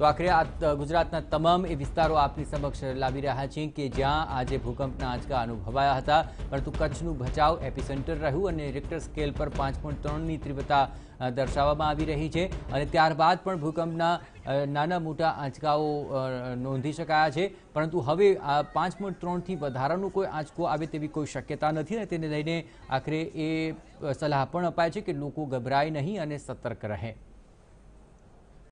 તો આખરે આ ગુજરાતના તમામ એ વિસ્તારો આપની સમક્ષ લાવી રહ્યા છીએ કે જ્યાં આજે ભૂકંપના આંચકા અનુભવાયા હતા પરંતુ કચ્છનું ભચાઉ એપિસેન્ટર રહ્યું અને રિક્ટર સ્કેલ પર પાંચ પોઈન્ટ ત્રણની તીવ્રતા દર્શાવવામાં આવી રહી છે અને ત્યારબાદ પણ ભૂકંપના નાના મોટા આંચકાઓ નોંધી શકાયા છે પરંતુ હવે આ પાંચ પોઈન્ટ ત્રણથી વધારાનું કોઈ આંચકો આવે તેવી કોઈ શક્યતા નથી અને તેને લઈને આખરે એ સલાહ પણ અપાય છે કે લોકો ગભરાય નહીં અને સતર્ક રહે